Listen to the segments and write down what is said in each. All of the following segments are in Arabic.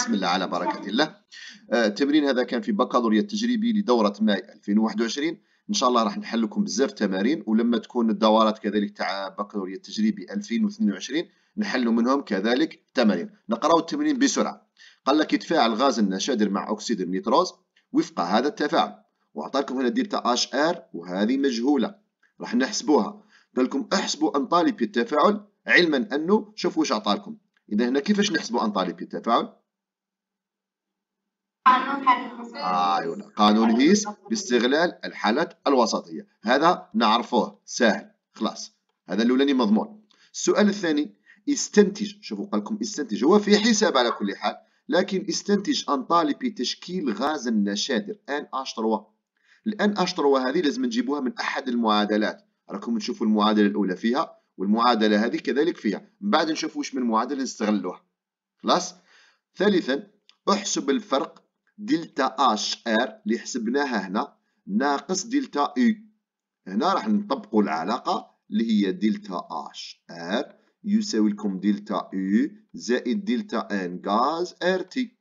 بسم الله على بركة الله آه، التمرين هذا كان في بكالوريا التجريبي لدورة ماي 2021 ان شاء الله راح نحل لكم بزاف تمارين ولما تكون الدورات كذلك تاع بكالوريا التجريبي 2022 نحلوا منهم كذلك تمارين نقراو التمرين بسرعه قال لك يتفاعل غاز النشادر مع اكسيد النيتروز وفق هذا التفاعل وعطاكم هنا دلتا اش ار وهذه مجهوله راح نحسبوها قال لكم احسبوا انطالبي التفاعل علما انه شوفوا واش عطاكم اذا هنا كيفاش نحسبوا انطالبي التفاعل قانون ايوه قانون هيس باستغلال الحالات الوسطيه هذا نعرفوه سهل خلاص هذا الاولاني مضمون السؤال الثاني استنتج شوفوا قال لكم استنتج هو في حساب على كل حال لكن استنتج ان طالب تشكيل غاز النشادر ان اش 3 الان اش 3 هذه لازم نجيبوها من احد المعادلات راكم تشوفوا المعادله الاولى فيها والمعادله هذه كذلك فيها من بعد نشوفوا واش من معادله نستغلوها خلاص ثالثا احسب الفرق دلتا اش ار اللي حسبناها هنا ناقص دلتا او هنا راح نطبقوا العلاقه اللي هي دلتا اش ار يساوي لكم دلتا او زائد دلتا ان غاز ار تي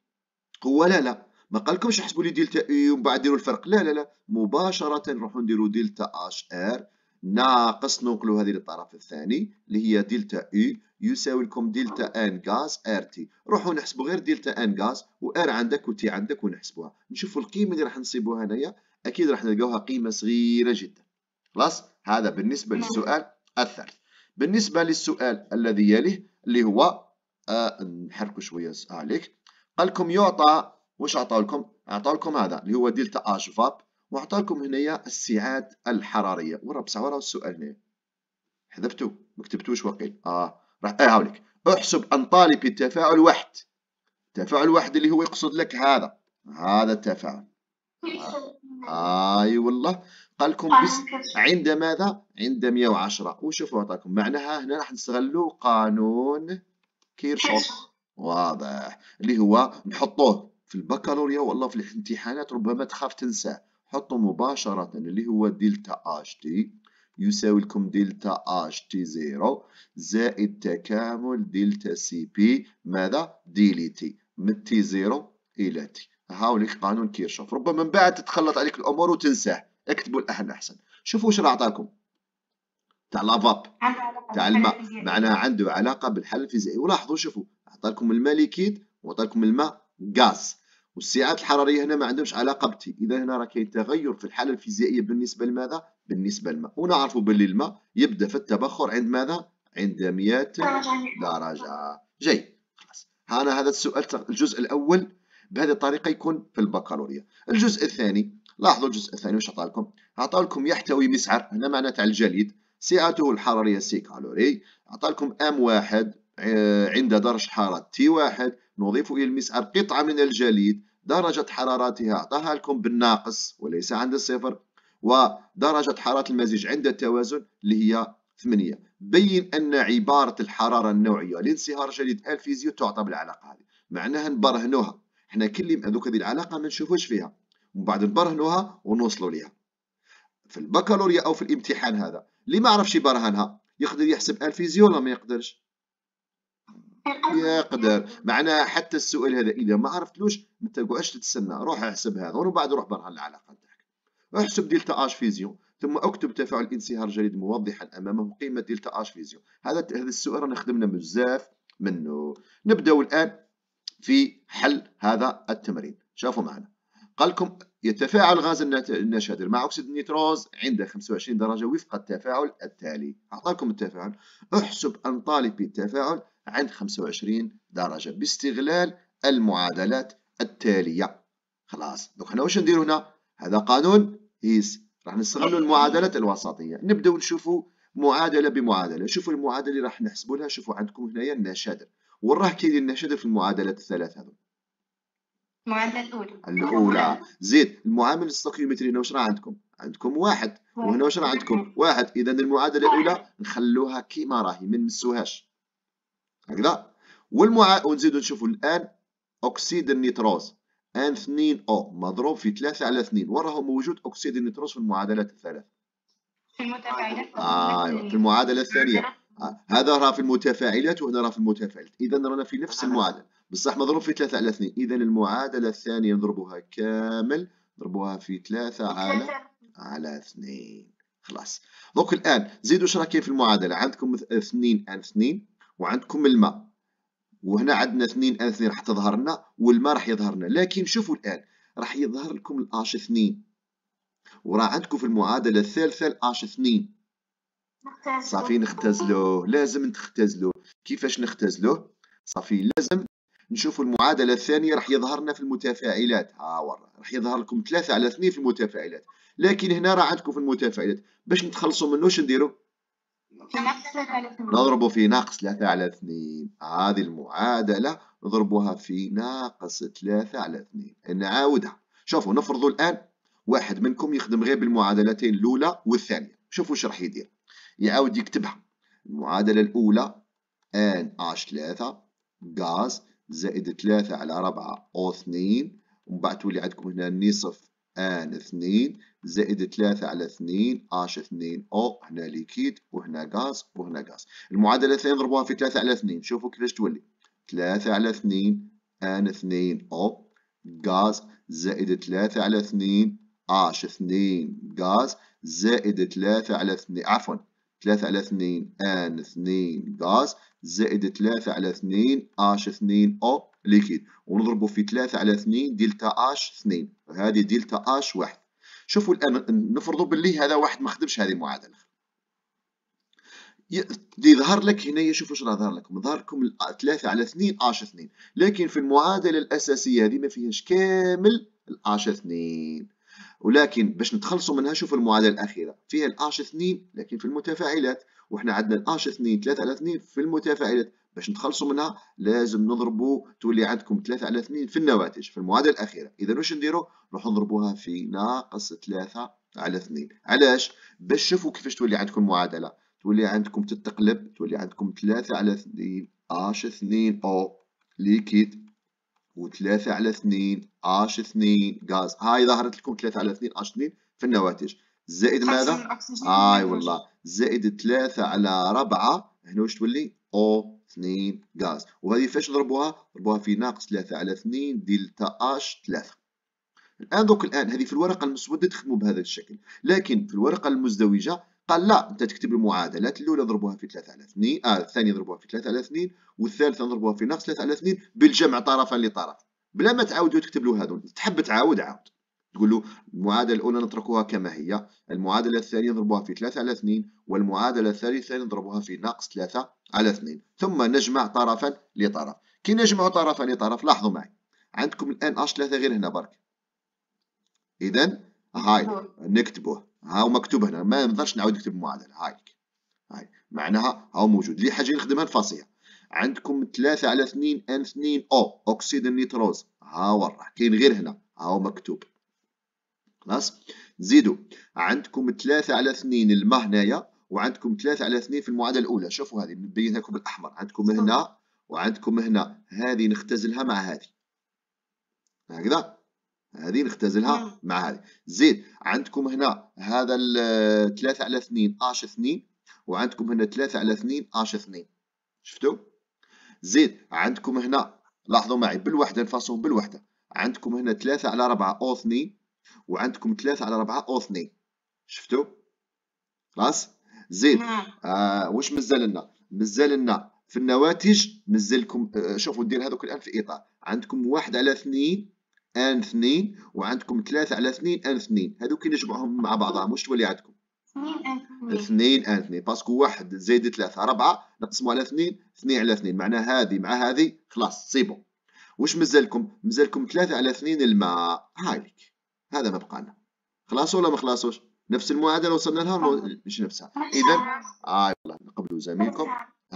هو لا لا ما قالكمش حسبوا لي دلتا او ومن بعد ديروا الفرق لا لا لا مباشره نروحوا نديروا دلتا اش ار ناقص ننقلوا هذه للطرف الثاني اللي هي دلتا اي يساوي لكم دلتا ان غاز ار تي روحوا نحسبوا غير دلتا ان غاز وار عندك وتي عندك ونحسبوها نشوفوا القيمه اللي راح نصيبوها هنايا اكيد راح نلقاوها قيمه صغيره جدا خلاص هذا بالنسبه نعم. للسؤال الثالث بالنسبه للسؤال الذي يليه اللي هو آه نحركوا شويه عليك قال لكم يعطى واش عطاو لكم عطاو لكم هذا اللي هو دلتا اش فاب وعطاكم هنايا السعات الحراريه ورا بصح ورا السؤال هنا حذفتو ما كتبتوش وقيل اه راح آه هاوليك احسب انطالب التفاعل واحد تفاعل واحد اللي هو يقصد لك هذا هذا التفاعل آه. اي والله قال لكم بس عند ماذا عند 110 وشوفوا عطاكم معناها هنا راح نستغلوا قانون كيرشوف واضح اللي هو نحطوه في البكالوريا والله في الامتحانات ربما تخاف تنساه حطوا مباشرة اللي هو دلتا اش تي يساوي لكم دلتا اش تي زيرو زائد تكامل دلتا سي بي ماذا دي لي تي من تي زيرو الى تي هاوليك قانون كيرشوف ربما من بعد تتخلط عليك الامور وتنساه اكتبوا الاهل احسن شوفوا واش راه عطاكم تاع لافاب تاع الماء معناها عنده علاقه بالحل الفيزيائي ولاحظوا شوفوا عطاكم الماء ليكيد وعطاكم الماء غاز والسعات الحراريه هنا ما عندهمش علاقه بتي اذا هنا راه كاين تغير في الحاله الفيزيائيه بالنسبه لماذا بالنسبه للماء ونعرفوا باللي الماء يبدا في التبخر عند ماذا عند 100 درجه جاي خلاص هنا هذا السؤال الجزء الاول بهذه الطريقه يكون في البكالوريا الجزء الثاني لاحظوا الجزء الثاني واش عطى لكم لكم يحتوي مسعر هنا معنا تاع الجليد سعته الحراريه سي كالوري عطى لكم ام واحد آه، عند درجه حراره تي واحد نضيف الى المسعر قطعه من الجليد درجة حرارتها أعطاها لكم بالناقص وليس عند الصفر ودرجة حرارة المزيج عند التوازن اللي هي 8 بين أن عبارة الحرارة النوعية لانصهار جليد الفيزيو تعطى بالعلاقة هذه معناها نبرهنوها حنا كل هذوك هذه العلاقة ما نشوفوش فيها ومن بعد نبرهنوها ونوصلوا ليها في البكالوريا أو في الامتحان هذا اللي ما عرفش يبرهنها يقدر يحسب الفيزيو ولا ما يقدرش يا قدر معناها حتى السؤال هذا اذا ما عرفتلوش ما تقعدش تتسنى روح احسب هذا ومن بعد روح برا العلاقه تاعك احسب دلتا اش فيزيون ثم اكتب تفاعل انصهار جليد موضحا امامه قيمه دلتا اش فيزيون هذا هذا السؤال رانا خدمنا بزاف منه نبداو الان في حل هذا التمرين شافوا معنا قال لكم يتفاعل غاز النشادر مع اكسيد النيتروز عند 25 درجه وفق التفاعل التالي اعطاكم التفاعل احسب انطالبي التفاعل عند 25 درجة باستغلال المعادلات التالية خلاص دوك حنا واش نديرو هنا هذا قانون هيس راح نستغلوا المعادلات الوسطية نبداو نشوفوا معادلة بمعادلة شوفوا المعادلة اللي راح نحسبوا لها شوفوا عندكم هنايا النشادر وين راه كاين النشادر في المعادلات الثلاث هذو المعادلة الأولى الأولى زيد المعامل الستوكيومتري هنا واش راه عندكم عندكم واحد وهنا واش راه عندكم واحد إذا المعادلة الأولى نخلوها كيما راهي ما نمسوهاش هكذا والمع ونزيدو نشوفوا الان اكسيد النيتروز ان 2 او مضروب في 3 على 2 وراه موجود اكسيد النيتروز في المعادلات الثلاث في المتفاعلات آه ايوه في المعادله الثانيه آه. هذا راه في المتفاعلات وهنا راه في المتفاعلات اذا رانا في نفس المعادله بصح مضروب في 3 على 2 اذا المعادله الثانيه نضربوها كامل نضربوها في 3 على على 2 خلاص دونك الان زيدوا اش راه كاين في المعادله عندكم 2 ان 2 وعندكم الماء وهنا عندنا اثنين ان اثنين راح تظهر لنا والماء راح يظهر لنا لكن شوفوا الان راح يظهر لكم الاش 2 وراه عندكم في المعادله الثالثه الاش 2 صافي نختزلوه لازم نختزلوه كيفاش نختزلوه صافي لازم نشوفوا المعادله الثانيه راح يظهر لنا في المتفاعلات ها ورا راح يظهر لكم 3 على 2 في المتفاعلات لكن هنا راه عندكم في المتفاعلات باش نتخلصوا منه واش نديروا نضرب في ناقص 3 على 2 هذه المعادلة نضربها في ناقص 3 على 2 نعاودها شوفوا نفرضوا الآن واحد منكم يخدم غير بالمعادلتين الأولى والثانية شوفوا ايش راح يدير يعاود يكتبها المعادلة الأولى ان اش 3 غاز زائد 3 على 4 او 2 ومن بعد تولي عندكم هنا نصف ان 2 زائد 3 على 2 اش 2 او هنا ليكيد وهنا غاز وهنا غاز المعادله الثانيه نضربوها في 3 على 2 شوفوا كيفاش تولي 3 على 2 ان 2 او غاز زائد 3 على 2 اش 2 غاز زائد 3 على 2 عفوا 3 على 2 ان 2 غاز زائد 3 على 2 اش 2 او ليكيد ونضربوا في 3 على 2 دلتا اش 2 هذه دلتا اش 1 شوفوا الان نفرضوا باللي هذا واحد ما خدمش هذه المعادله يظهر لك هنا شوفوا شنو ظهر لكم ظهر لكم 3 على 2 اش 2 لكن في المعادله الاساسيه هذه ما فيهاش كامل الاش 2 ولكن باش نتخلصوا منها شوفوا المعادله الاخيره فيها الاش 2 لكن في المتفاعلات وحنا عندنا الاش 2 3 على 2 في المتفاعلات باش نتخلصوا منها لازم نضربوا تولي عندكم 3 على 2 في النواتج في المعادله الاخيره اذا واش نديروا نروحوا نضربوها في ناقص 3 على 2 علاش باش تشوفوا كيفاش تولي عندكم المعادله تولي عندكم تتقلب تولي عندكم 3 على 2 اش 2 او ليكيد و3 على 2 اش 2 غاز هاي ظهرت لكم 3 على 2 اش 2 في النواتج زائد ماذا اي والله زائد 3 على 4 هنا واش تولي او 2 غاز وهذه فاش نضربوها نضربوها في ناقص 3 على 2 دلتا اش 3 الان دوك الان هذه في الورقه المسوده تخدموا بهذا الشكل لكن في الورقه المزدوجه قال لا انت تكتب المعادلات الاولى ضربوها في 3 على 2 آه الثانيه ضربوها في 3 على 2 والثالثه نضربوها في ناقص 3 على 2 بالجمع طرفا لطرف بلا ما تعاود تكتب له هذو تحب تعاود عاود تقول له المعادلة الأولى نتركها كما هي المعادلة الثانية نضربها في 3 على 2 والمعادلة الثالثة نضربها في ناقص 3 على 2 ثم نجمع طرفا لطرف كي نجمع طرفا لطرف لاحظوا معي عندكم الآن اش 3 غير هنا برك إذا هاي نكتبوه ها هو مكتوب هنا ما نقدرش نعاود نكتب المعادلة هايك هاي معناها هاو موجود لي حاجة نخدمها نفاصيها عندكم 3 على 2 ان 2 او اكسيد النيتروز ها وراه كاين غير هنا هاو مكتوب خلاص زيدوا عندكم 3 على 2 الما هنايا وعندكم 3 على 2 في المعادله الاولى شوفوا هذه نبينها لكم بالاحمر عندكم هنا وعندكم هنا هذه نختزلها مع هذه هكذا هذه نختزلها نعم. مع هذه زيد عندكم هنا هذا 3 على 2 اش 2 وعندكم هنا 3 على 2 اش 2 شفتوا زيد عندكم هنا لاحظوا معي بالوحده نفصلهم بالوحده عندكم هنا 3 على 4 او 2 وعندكم ثلاثة على ربعة اثنين شفتوا خلاص زيد نعم. آه واش مازال لنا مازال لنا في النواتج مازالكم آه،, آه شوفوا ندير هذوك الان في اطار عندكم واحد على اثنين ان اثنين وعندكم ثلاثة على اثنين ان اثنين هذوك نجمعهم مع بعضهم واش تولي عندكم اثنين ان اثنين باسكو واحد زائد ثلاثة ربعة نقسموا على اثنين اثنين على اثنين معناها هذه مع هذه خلاص سي بون واش مازالكم مازالكم ثلاثة على اثنين الماء هايليك هذا بقى لنا خلاص ولا ما خلاصوش نفس المعادله وصلنا لها ولا مش نفسها اذا آه والله قبل زميلكم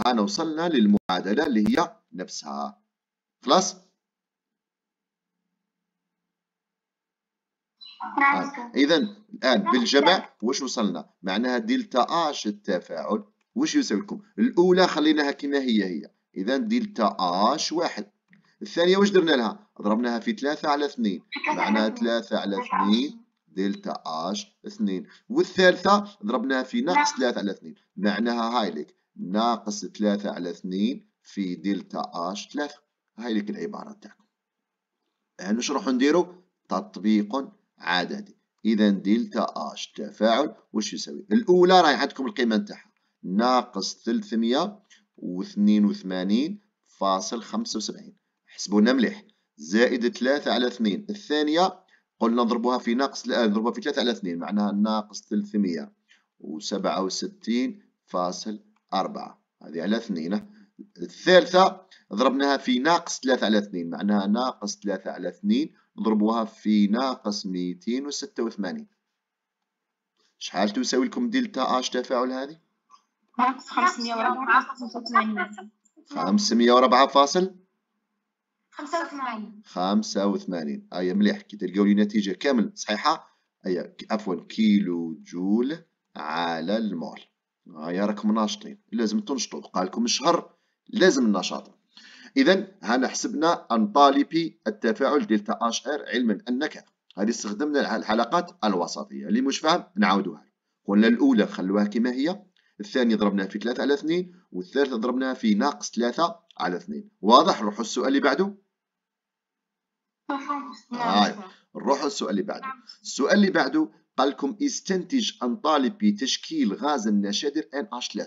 هنا وصلنا للمعادله اللي هي نفسها خلاص آه. اذا الان بالجمع واش وصلنا معناها دلتا اش التفاعل واش يسوي لكم الاولى خليناها كما هي هي اذا دلتا اش واحد الثانية واش درنا لها ضربناها في 3 على 2 معناها 3 على 2 دلتا اش 2 والثالثة ضربناها في ناقص 3 على 2 معناها لك ناقص 3 على 2 في دلتا اش 3 لك العبارة تاعكم يعني نروحو نديرو تطبيق عددي إذا دلتا اش تفاعل واش يساوي الأولى راهي عندكم القيمة نتاعها ناقص 382 فاصل 75 حسبونا مليح زائد 3 على 2 الثانية قلنا نضربها في ناقص الآن نضربها في 3 على 2 معناها ناقص 367 فاصل 4 هذه على 2 الثالثة ضربناها في ناقص 3 على 2 معناها ناقص 3 على 2 نضربوها في ناقص 286 شحال تساوي لكم دلتا اش تفاعل هذه؟ 504 504.85 فاصل 85 85 هيا مليح كي تلقاو لي نتيجة كامل صحيحة هيا آية، عفوا كيلو جول على المول هيا آية، راكم ناشطين لازم تنشطوا بقى لكم شهر لازم النشاط اذا هنا حسبنا انطالبي التفاعل دلتا اش ار علما انك هذه استخدمنا الحلقات الوسطيه اللي مش فاهم نعاودوها قلنا الاولى خلوها كما هي الثانيه ضربناها في 3 على 2 والثالثه ضربناها في ناقص 3 على 2 واضح نروح السؤال اللي بعده هاي نعم. طيب، نروحوا السؤال اللي بعده السؤال اللي بعده قال لكم استنتج ان طالب بتشكيل غاز النشادر NH3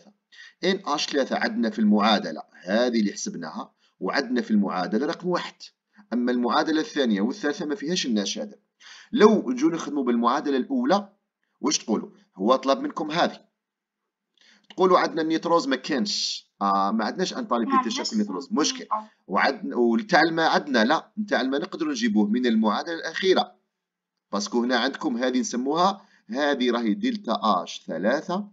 NH3 عندنا في المعادله هذه اللي حسبناها وعندنا في المعادله رقم واحد اما المعادله الثانيه والثالثه ما فيهاش النشادر لو نجوا نخدموا بالمعادله الاولى واش تقولوا هو طلب منكم هذه تقولوا عندنا النيتروز ما كانش آه ما عندناش ان طالب كيتشكل نتروس مشكل آه. وعندنا وتاع الماء عندنا لا نتاع الماء نقدروا نجيبوه من المعادله الاخيره باسكو هنا عندكم هذه نسموها هذه راهي دلتا اش ثلاثة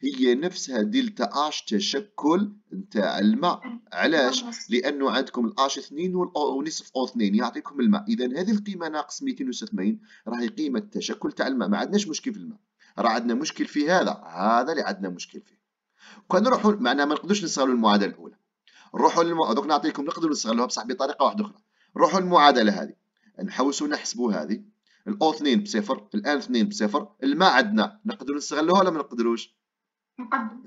هي نفسها دلتا اش تشكل نتاع الماء علاش لانه عندكم الاش 2 ونصف او 2 يعطيكم الماء اذا هذه القيمه ناقص 286 راهي قيمه التشكل تاع الماء ما عندناش مشكل في الماء راه عندنا مشكل في هذا هذا اللي عندنا مشكل فيه نروحوا معنا ما نقدروش نستغلوا المعادله الاولى نروحوا للم... دوك نعطيكم نقدروا نستغلوها بصح بطريقه واحده اخرى نروحوا للمعادله هذه نحوسوا نحسبوا هذه الاو 2 بصفر الان 2 بصفر الما عندنا نقدروا نستغلوها ولا ما نقدروش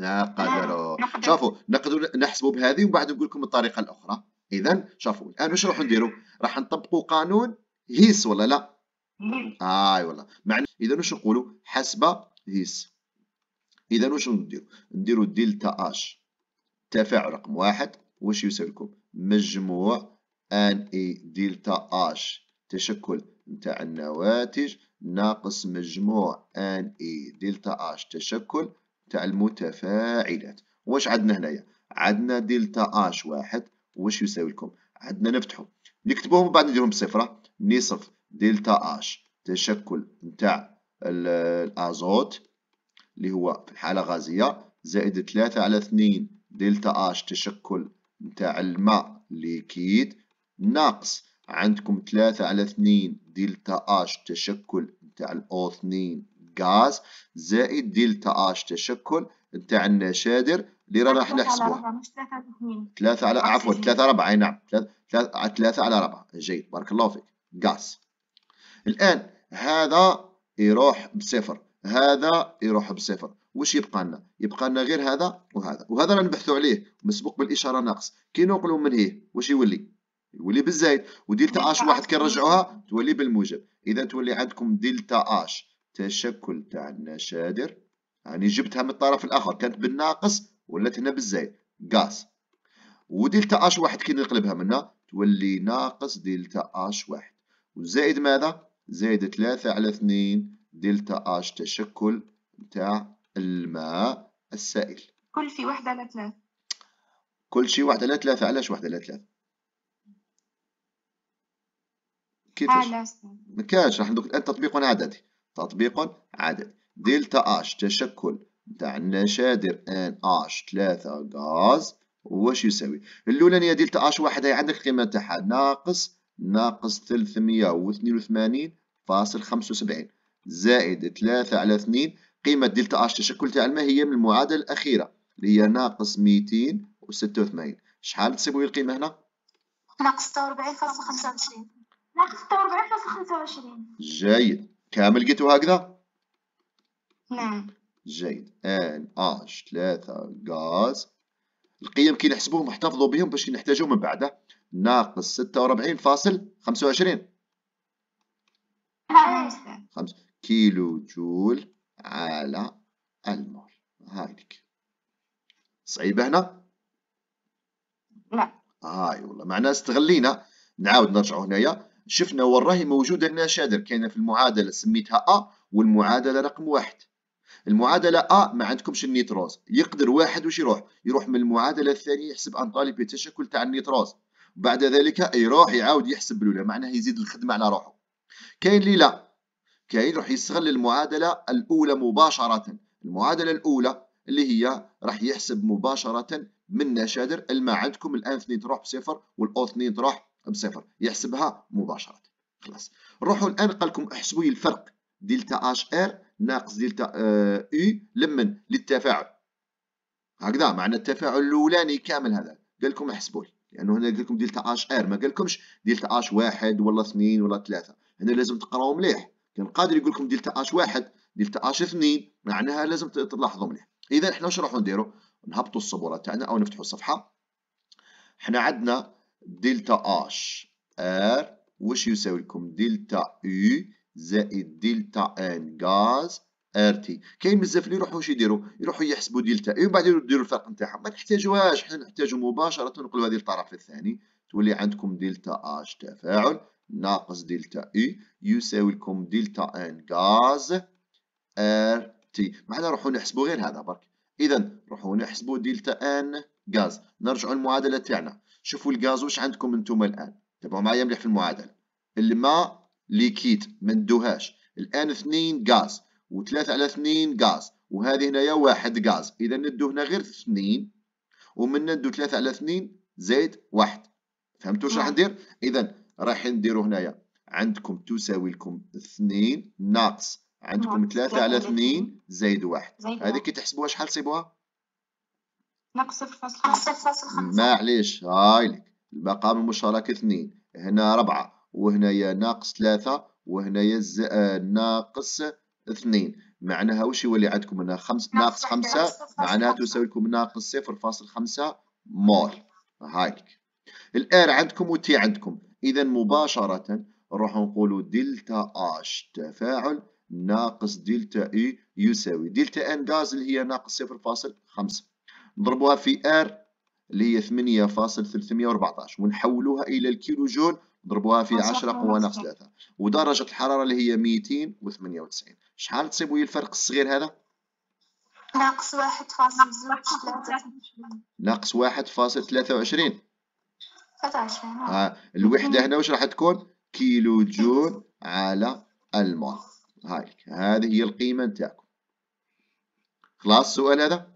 نقدروا شوفوا نقدروا نحسبوا بهذه ومن بعد نقول لكم الطريقه الاخرى اذا شوفوا الان واش راح نديروا راح نطبقوا قانون هيس ولا لا اي آه والله معنى اذا واش نقولوا حسب هيس اذا واش نديرو نديرو دلتا اش تفاعل رقم واحد واش يساوي لكم مجموع ان اي دلتا اش تشكل نتاع النواتج ناقص مجموع ان اي دلتا اش تشكل نتاع المتفاعلات واش عندنا هنايا عندنا دلتا اش واحد واش يساوي لكم عندنا نفتحو نكتبوهم بعد نديرهم بصفرة نصف دلتا اش تشكل نتاع الازوت اللي هو في الحالة غازية زائد 3 على 2 دلتا اش تشكل نتاع الماء ليكيد ناقص عندكم 3 على 2 دلتا اش تشكل نتاع الاو 2 غاز زائد دلتا اش تشكل نتاع النشادر اللي رانا راح نحسبوها 3 على على عفوا 3 4 نعم 3 3 على 4 جيد بارك الله فيك غاز الان هذا يروح بصفر هذا يروح بصفر واش يبقى لنا يبقى لنا غير هذا وهذا وهذا راه نبحثوا عليه مسبوق بالاشاره ناقص كي ننقلوا من هي واش يولي يولي بالزايد ودلتا اش واحد كي نرجعوها تولي بالموجب اذا تولي عندكم دلتا اش تشكل تاع النشادر يعني جبتها من الطرف الاخر كانت بالناقص ولات هنا بالزايد غاز ودلتا اش واحد كي نقلبها منها تولي ناقص دلتا اش واحد وزائد ماذا زائد 3 على 2 دلتا اش تشكل بتاع الماء السائل كل شيء وحدة لثلاث كل شيء وحدة ثلاثه علاش وحدة ثلاثه كيفاش آه، ما كانش راح الان تطبيق عددي تطبيق عددي دلتا اش تشكل نتاع النشادر ان اش 3 غاز واش يساوي الاولانيه دلتا اش واحد هي عندك القيمه تاعها ناقص ناقص 382.75 زائد 3 على 2 قيمة دلتا اش تشكل تاع الماء هي من المعادلة الأخيرة اللي هي ناقص 286 شحال تصيبوا القيمة هنا؟ ناقص 46.25 ناقص 46.25 جيد كامل لقيتوا هكذا؟ نعم جيد ان اش 3 غاز القيم كي نحسبوهم نحتفظوا بهم باش نحتاجوهم من بعده ناقص 46.25 خمسة نعم. خمسة كيلو جول على المول هايلك صعيبة هنا؟ لا هاي والله معناها استغلينا نعاود نرجعوا هنايا شفنا وراهي موجودة هنا شادر كاينة في المعادلة سميتها أ والمعادلة رقم واحد المعادلة أ ما عندكمش النيتروز يقدر واحد واش يروح؟ يروح من المعادلة الثانية يحسب أنطالبية التشكل تاع النيتروز بعد ذلك يروح يعاود يحسب الأولى معناها يزيد الخدمة على روحه كاين اللي لا كاين راح يستغل المعادله الاولى مباشره المعادله الاولى اللي هي راح يحسب مباشره من نشادر الما عندكم الان اثنين تروح بصفر والاو اثنين تروح بصفر يحسبها مباشره خلاص روحوا الان قال لكم احسبوا لي الفرق دلتا اش ار ناقص دلتا اه لمن للتفاعل هكذا معنى التفاعل الاولاني كامل هذا قال لكم احسبوا لي لانه هنا قال لكم دلتا اش ار ما قال لكمش دلتا اش واحد ولا اثنين ولا ثلاثه هنا لازم تقراو مليح كان قادر يقول لكم دلتا اش واحد دلتا اش اثنين معناها لازم تلاحظوا مليح اذا احنا واش راح نديروا نهبطوا السبوره تاعنا او نفتحوا الصفحه احنا عندنا دلتا اش ار واش يساوي لكم دلتا او زائد دلتا ان غاز ار تي كاين بزاف اللي يروحوا واش يديروا يروحوا يحسبوا دلتا اي ومن بعد يديروا الفرق نتاعهم ما نحتاجوهاش حنا نحتاجو مباشره نقلوا هذه للطرف الثاني تولي عندكم دلتا اش تفاعل ناقص دلتا اي e يساوي لكم دلتا ان غاز ار تي حنا نروحو نحسبو غير هذا برك اذا نروحو نحسبو دلتا ان غاز نرجعو للمعادله تاعنا شوفوا الغاز واش عندكم انتم الان تابعوا معايا مليح في المعادله الماء ليكيد ما ندوهاش الان اثنين غاز وثلاثة على اثنين غاز وهذه هنايا واحد غاز اذا ندو هنا غير اثنين ومن ندو ثلاثة على اثنين زائد واحد فهمتوا واش راح نعم. ندير اذا راح نديرو هنايا عندكم تساوي لكم اثنين ناقص عندكم ثلاثة على اثنين زايد واحد هذه كي تحسبوها شحال تصيبوها ناقص صفر فاصل خمسة معليش هاي لك المقام المشترك اثنين هنا ربعة وهنايا ناقص ثلاثة وهنايا ز... آه، ناقص اثنين معناها واش يولي عندكم هنا خمس ناقص خمسة معناها تساوي لكم ناقص صفر فاصل خمسة مول هاي لك الآن عندكم وتي عندكم إذا مباشرة نروح نقولوا دلتا اش تفاعل ناقص دلتا اي يساوي دلتا ان غاز اللي هي ناقص 0.5 نضربوها في ار اللي هي 8.314 ونحولوها الى الكيلو جول نضربوها في 10 قوى ناقص 3 ودرجه الحراره اللي هي 298 شحال تصيبوا لي الفرق الصغير هذا ناقص 1.23 ناقص 1.23 آه. الوحده هنا واش راح تكون كيلو جول على المول هاي هذه هي القيمه نتاعكم خلاص السؤال هذا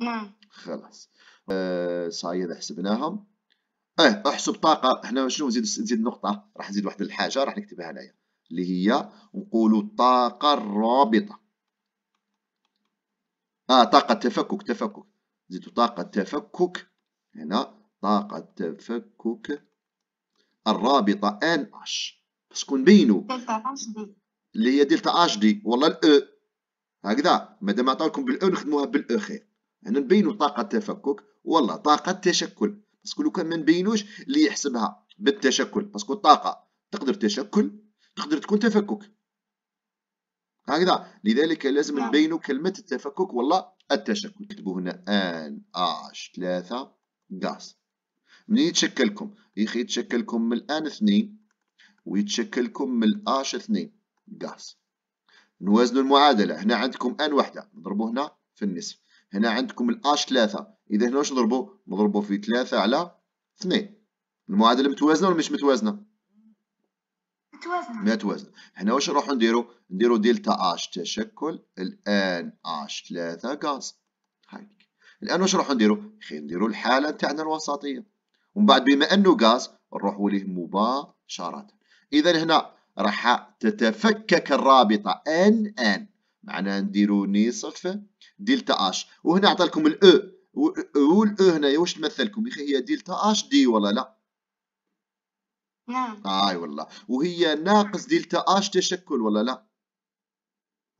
نعم خلاص آه صاي هذا حسبناهم اه احسب طاقه احنا شنو نزيد نزيد نقطه راح نزيد واحد الحاجه راح نكتبها هنايا اللي هي نقولوا الطاقه الرابطه اه طاقه تفكك تفكك نزيدوا طاقه تفكك هنا طاقة تفكك الرابطة ان اش باسكو نبينوا اللي هي دلتا اش دي والله الاو هكذا مادام عطاولكم بالاو نخدموها بالاو خير هنا نبينوا طاقة تفكك والله طاقة تشكل باسكو لو كان ما نبينوش اللي يحسبها بالتشكل باسكو الطاقة تقدر تشكل تقدر تكون تفكك هكذا لذلك لازم نبينوا نعم. كلمة التفكك والله التشكل كتبوا هنا ان اش ثلاثة غاز منين يتشكلكم يخي يتشكلكم من الان اثنين ويتشكلكم من الاش اثنين غاز نوازنوا المعادله هنا عندكم ان وحده نضربوا هنا في النصف هنا عندكم الاش ثلاثة اذا هنا واش نضربوا نضربوا في ثلاثة على اثنين المعادله متوازنه ولا مش متوازنه متوازنه توازن هنا واش نروحو نديرو نديرو دلتا اش تشكل الان اش ثلاثة غاز الان واش نروحو نديرو خي نديرو الحاله تاعنا الوسطيه ومن بعد بما انه غاز نروحو ليه مباشره اذا هنا راح تتفكك الرابطه ان ان معناها نديرو نصف دلتا اش وهنا لكم الاو e. e والاو e هنايا واش تمثلكم هي دلتا اش دي ولا لا نعم اي والله وهي ناقص دلتا اش تشكل ولا لا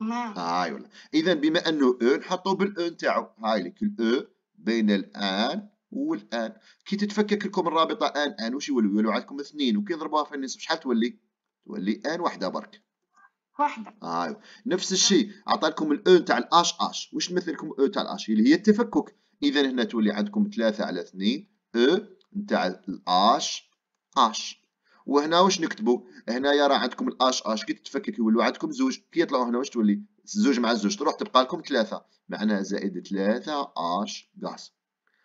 نعم هاي ولا اذا بما انه او نحطو بالاو نتاعو هاي لك الاو بين الان والان كي تتفكك لكم الرابطه ان ان واش يولوا يولوا عندكم اثنين وكي نضربوها في النصف شحال تولي تولي ان واحده برك واحده هاي نفس الشيء عطاكم الاو تاع الاش اش واش تمثل لكم او تاع الاش اللي هي التفكك اذا هنا تولي عندكم ثلاثة على اثنين او نتاع الاش اش وهنا واش نكتبوا هنايا راه عندكم الاش اش كي تتفكك يولوا عندكم زوج كي يطلعوا هنا واش تولي زوج مع زوج تروح تبقى لكم ثلاثه معناها زائد ثلاثه اش كاس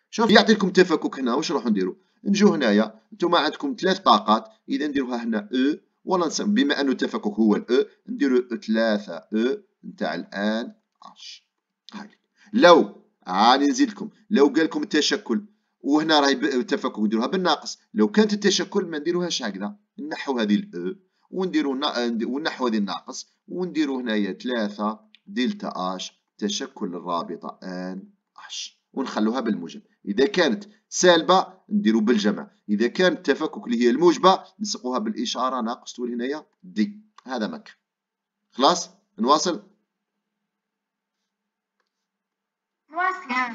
شوف يعطيكم تفكك هنا واش نروحوا نديروا نجوا هنايا انتم عندكم ثلاث طاقات اذا نديروها هنا او e، ولا نسمي بما انه التفكك هو الاو e، نديروا e ثلاثه او نتاع الان اش هاي لو عاد نزيد لكم لو قال لكم التشكل وهنا راهي التفكك نديروها بالناقص لو كانت التشكل ما نديروهاش هكذا نحو هذه الاو ونديرو ونحو هذه الناقص ونديرو هنايا 3 دلتا اش تشكل الرابطه ان اش ونخلوها بالموجب اذا كانت سالبه نديرو بالجمع اذا كان التفكك اللي هي الموجبه نسقوها بالاشاره ناقص تولي هنايا دي هذا مك خلاص نواصل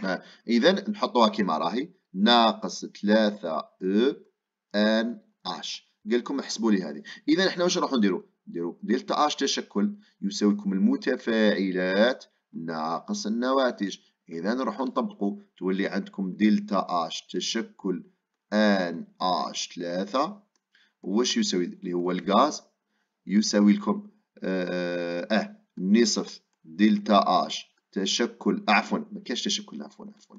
آه، اذا نحطوها كيما راهي ناقص 3 او ان اش قال لكم احسبوا لي هذه اذا احنا واش نروحوا نديروا نديروا دلتا اش تشكل يساوي لكم المتفاعلات ناقص النواتج اذا نروحوا نطبقوا تولي عندكم دلتا اش تشكل ان اش 3 واش يساوي اللي هو الغاز يساوي لكم اه, آه نصف دلتا اش تشكل عفوا ما كاش تشكل عفوا عفوا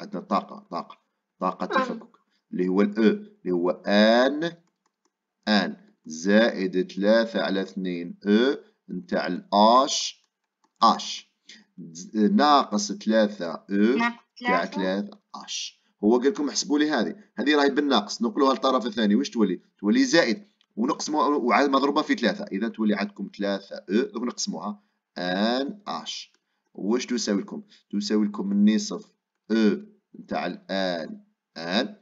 عندنا طاقه طاقه طاقة تفكك آه. اللي هو الأ اللي هو آن آن زائد ثلاثة على اثنين أو نتاع الأش أش ناقص ثلاثة أو تاع ثلاثة أش هو قال لكم احسبوا لي هذه هذه راهي بالناقص نقلوها للطرف الثاني واش تولي تولي زائد ونقسموها وعاد مضروبة في ثلاثة إذا تولي عندكم ثلاثة أو دوك نقسموها آن أش واش تساوي لكم تساوي لكم النصف أو نتاع الآن ان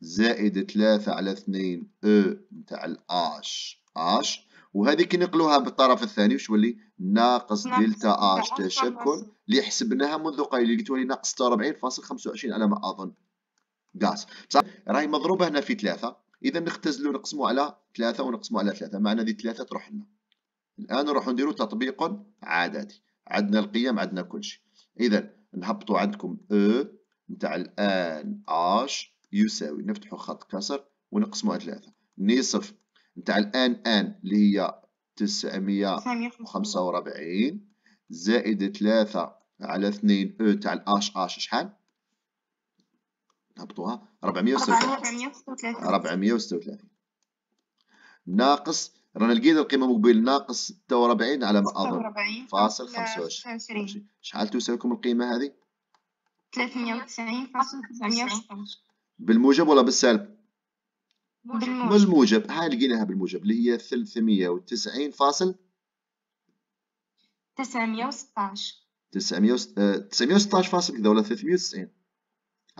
زائد 3 على 2 او نتاع الاش اش وهذيك نقلوها بالطرف الثاني واش تولي ناقص دلتا اش تشكل اللي حسبناها منذ قليل اللي تولي ناقص 46.25 على ما اظن غاز بصح راهي مضروبه هنا في 3 اذا نختزلوا نقسموا على 3 ونقسموا على 3 معنى هذه 3 تروح لنا الان نروحوا نديروا تطبيق عددي عندنا القيم عندنا كل شيء اذا نهبطوا عندكم او نتاع الآن اش يساوي نفتحوا خط كسر ونقسموها ثلاثة نصف نتاع الآن آن اللي هي 945 زائد 3 على 2 او تاع الاش اش شحال نهبطوها 436 وثلاثين ناقص رانا لقينا القيمه مقبل ناقص 46 على ما اظن فاصل 25 شحال لكم القيمه هذه 390 فاصل بالموجب ولا بالسالب؟ بالموجب بالموجب هاي لقيناها بالموجب اللي هي 390 فاصل 916 916 آه، فاصل كذا ولا 390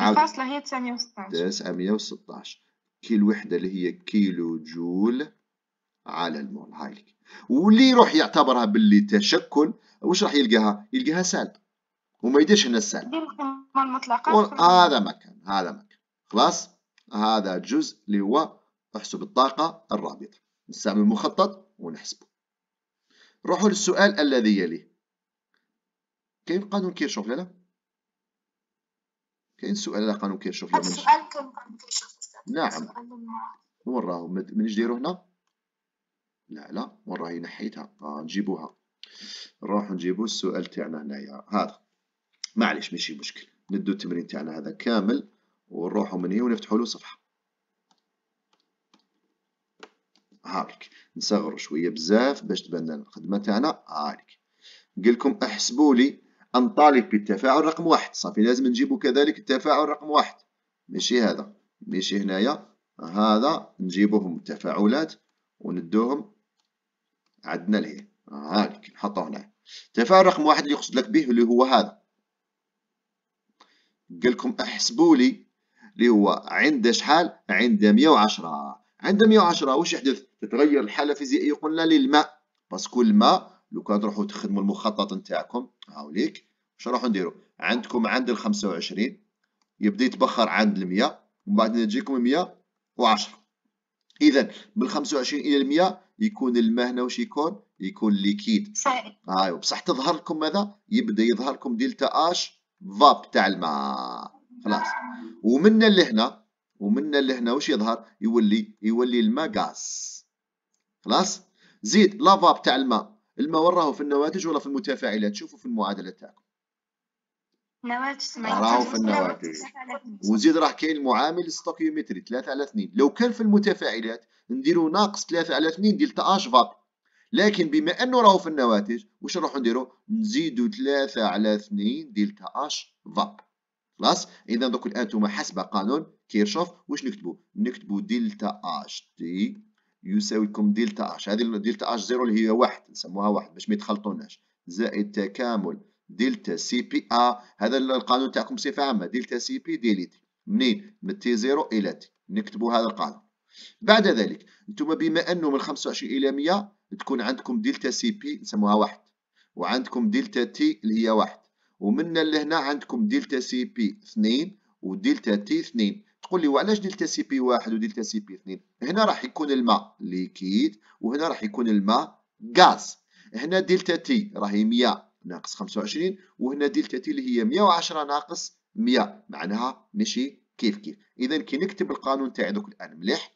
الفاصلة هي 916 916 كل وحدة اللي هي كيلو جول على المول هاي لك واللي يروح يعتبرها باللي تشكل وش راح يلقاها؟ يلقاها سالب وما يديرش هنا السالب المطلقة هذا مكان هذا مكان خلاص هذا الجزء اللي هو احسب الطاقة الرابطة نستعمل المخطط ونحسبه نروحوا للسؤال الذي يليه كاين قانون كيرشوف لا كاين سؤال على قانون كيرشوف هذا السؤال كان قانون نعم وين راهو من يديروا هنا لا لا وين راهي نحيتها آه نجيبوها نروحو نجيبو السؤال تاعنا هنايا هذا معليش ماشي مشكل ندو التمرين تاعنا هذا كامل ونروحوا من هنا ونفتحوا له صفحه هاك نصغروا شويه بزاف باش تبان لنا الخدمه تاعنا هاك قلكم احسبوا لي انطالب بالتفاعل رقم واحد صافي لازم نجيبوا كذلك التفاعل رقم واحد ماشي هذا ماشي هنايا هذا نجيبوهم التفاعلات وندوهم عندنا لهيه هاك نحطو هنا التفاعل رقم واحد اللي يقصد لك به اللي هو هذا قال لكم احسبوا لي اللي هو عند شحال عند 110 عند 110 واش يحدث تتغير الحاله الفيزيائيه قلنا للماء باسكو الماء لو كان تروحوا تخدموا المخطط نتاعكم هاوليك واش راحوا نديروا عندكم عند ال 25 يبدا يتبخر عند ال 100 ومن بعد تجيكم 110 اذا من 25 الى 100 يكون الماء هنا واش يكون يكون ليكيد صحيح آه، ايوا بصح تظهر لكم ماذا يبدا يظهر لكم دلتا اش فاب تاع الماء خلاص هنا لهنا اللي لهنا واش يظهر يولي يولي الماء غاز خلاص زيد لا فاب تاع الماء الماء وين راهو في النواتج ولا في المتفاعلات شوفوا في المعادله تاعكم نواتج راهو في النواتج وزيد راه كاين معامل ستوكيومتري 3 على 2 لو كان في المتفاعلات نديرو ناقص 3 على 2 ديال اش فاب لكن بما انه راهو في النواتج واش نروحو نديرو نزيدو 3 على 2 دلتا اش فاب خلاص اذا دوك نتوما حسب قانون كيرشوف واش نكتبو نكتبو دلتا اش تي يساوي لكم دلتا اش هذه دلتا اش زيرو اللي هي واحد نسموها واحد باش ما يتخلطوناش زائد تكامل دلتا سي بي ا هذا القانون تاعكم بصفه عامه دلتا سي بي ديليتي منين من تي زيرو الى تي نكتبوا هذا القانون بعد ذلك نتوما بما انه من 25 الى 100 تكون عندكم دلتا سي بي نسموها واحد وعندكم دلتا تي اللي هي واحد ومن لهنا عندكم دلتا سي بي اثنين ودلتا تي اثنين تقول لي وعلاش دلتا سي بي واحد ودلتا سي بي اثنين هنا راح يكون الماء ليكيد وهنا راح يكون الماء غاز هنا دلتا تي راهي 100 ناقص 25 وهنا دلتا تي اللي هي 110 ناقص 100 معناها ماشي كيف كيف اذا كي نكتب القانون تاعي دوك الان مليح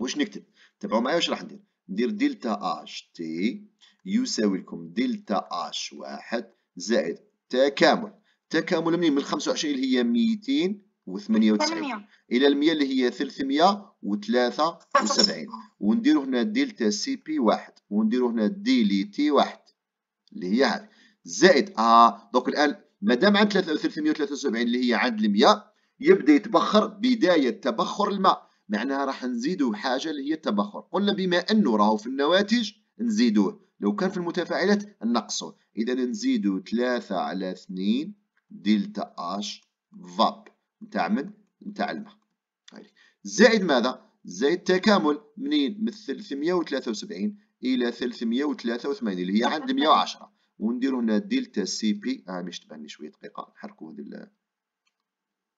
واش نكتب تبعوا معايا واش راح ندير ندير دلتا اش تي يساوي لكم دلتا اش واحد زائد تكامل تكامل منين من 25 اللي هي 298 الى 100 اللي هي 373 ونديروا هنا دلتا سي بي واحد ونديروا هنا ديلي تي واحد اللي هي هذه زائد اه دونك الان مادام عند 373 اللي هي عند 100 يبدا يتبخر بدايه تبخر الماء معناها راح نزيدوا حاجه اللي هي التبخر قلنا بما انه راهو في النواتج نزيدوه لو كان في المتفاعلات نقصه اذا نزيدوا 3 على 2 دلتا اش فاب نتاع من نتاع الماء طيب. زائد ماذا زائد تكامل منين من 373 الى 383 اللي هي عند 110 ونديروا هنا دلتا سي بي اه مش تبان شويه دقيقه نحركوا هذا